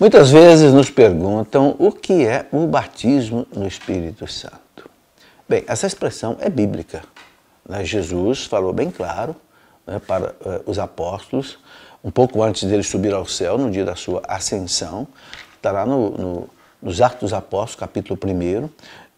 Muitas vezes nos perguntam o que é o batismo no Espírito Santo. Bem, essa expressão é bíblica. Né? Jesus falou bem claro né, para uh, os apóstolos, um pouco antes dele subir ao céu, no dia da sua ascensão, está lá no, no, nos Atos dos Apóstolos, capítulo 1,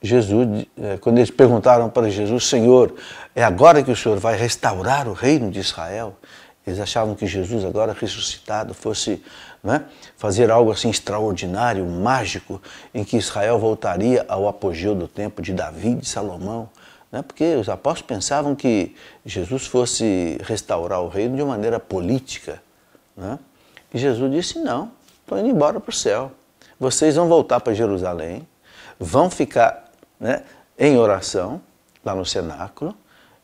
Jesus, eh, quando eles perguntaram para Jesus, Senhor, é agora que o Senhor vai restaurar o reino de Israel? Eles achavam que Jesus, agora ressuscitado, fosse né, fazer algo assim extraordinário, mágico, em que Israel voltaria ao apogeu do tempo de Davi e de Salomão. Né, porque os apóstolos pensavam que Jesus fosse restaurar o reino de maneira política. Né? E Jesus disse: Não, estou indo embora para o céu. Vocês vão voltar para Jerusalém, vão ficar né, em oração, lá no cenáculo,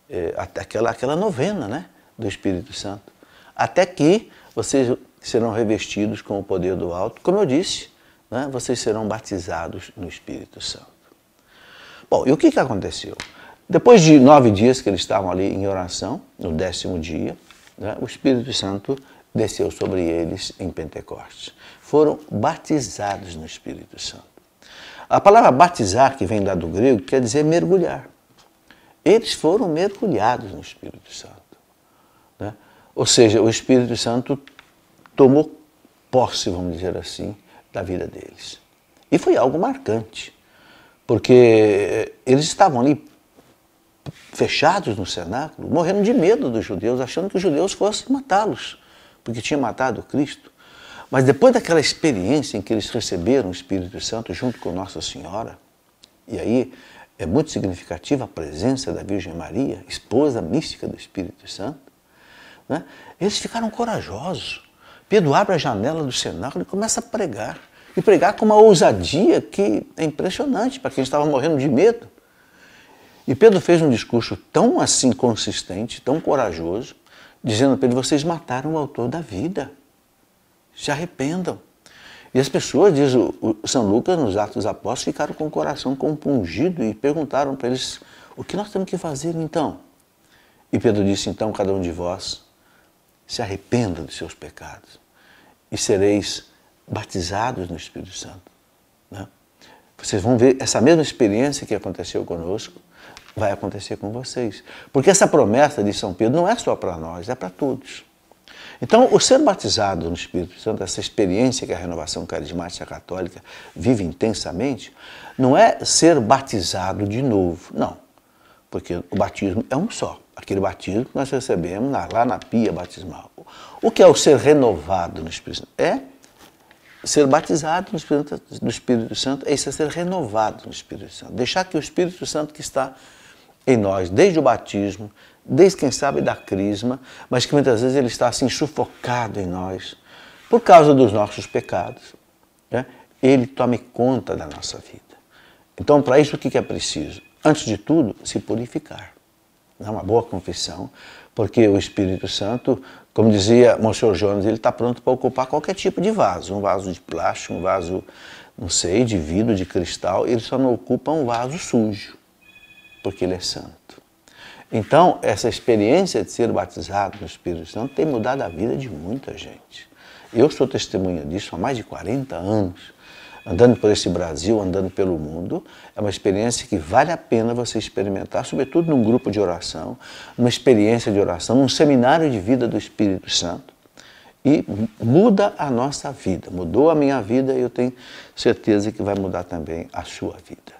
eh, até aquela, aquela novena, né? do Espírito Santo, até que vocês serão revestidos com o poder do alto. Como eu disse, né, vocês serão batizados no Espírito Santo. Bom, e o que, que aconteceu? Depois de nove dias que eles estavam ali em oração, no décimo dia, né, o Espírito Santo desceu sobre eles em Pentecostes. Foram batizados no Espírito Santo. A palavra batizar, que vem lá do grego, quer dizer mergulhar. Eles foram mergulhados no Espírito Santo. Né? Ou seja, o Espírito Santo tomou posse, vamos dizer assim, da vida deles. E foi algo marcante, porque eles estavam ali fechados no cenáculo, morrendo de medo dos judeus, achando que os judeus fossem matá-los, porque tinham matado Cristo. Mas depois daquela experiência em que eles receberam o Espírito Santo junto com Nossa Senhora, e aí é muito significativa a presença da Virgem Maria, esposa mística do Espírito Santo, né? Eles ficaram corajosos. Pedro abre a janela do cenáculo e começa a pregar. E pregar com uma ousadia que é impressionante para quem estava morrendo de medo. E Pedro fez um discurso tão assim consistente, tão corajoso, dizendo a Pedro: vocês mataram o autor da vida. Se arrependam. E as pessoas, diz o, o São Lucas, nos Atos dos Apóstolos, ficaram com o coração compungido e perguntaram para eles: o que nós temos que fazer então? E Pedro disse: então, cada um de vós se arrependa dos seus pecados e sereis batizados no Espírito Santo. Né? Vocês vão ver essa mesma experiência que aconteceu conosco vai acontecer com vocês. Porque essa promessa de São Pedro não é só para nós, é para todos. Então, o ser batizado no Espírito Santo, essa experiência que a renovação carismática católica vive intensamente, não é ser batizado de novo, não. Porque o batismo é um só aquele batismo que nós recebemos lá na pia batismal. O que é o ser renovado no Espírito Santo? É ser batizado no Espírito, no Espírito Santo, é isso é ser renovado no Espírito Santo. Deixar que o Espírito Santo que está em nós, desde o batismo, desde quem sabe da crisma, mas que muitas vezes ele está assim sufocado em nós, por causa dos nossos pecados, né? ele tome conta da nossa vida. Então, para isso, o que é preciso? Antes de tudo, se purificar é uma boa confissão, porque o Espírito Santo, como dizia Monsenhor Jones, ele está pronto para ocupar qualquer tipo de vaso, um vaso de plástico, um vaso, não sei, de vidro, de cristal, ele só não ocupa um vaso sujo, porque ele é santo. Então, essa experiência de ser batizado no Espírito Santo tem mudado a vida de muita gente. Eu sou testemunha disso há mais de 40 anos andando por esse Brasil, andando pelo mundo, é uma experiência que vale a pena você experimentar, sobretudo num grupo de oração, numa experiência de oração, num seminário de vida do Espírito Santo. E muda a nossa vida, mudou a minha vida e eu tenho certeza que vai mudar também a sua vida.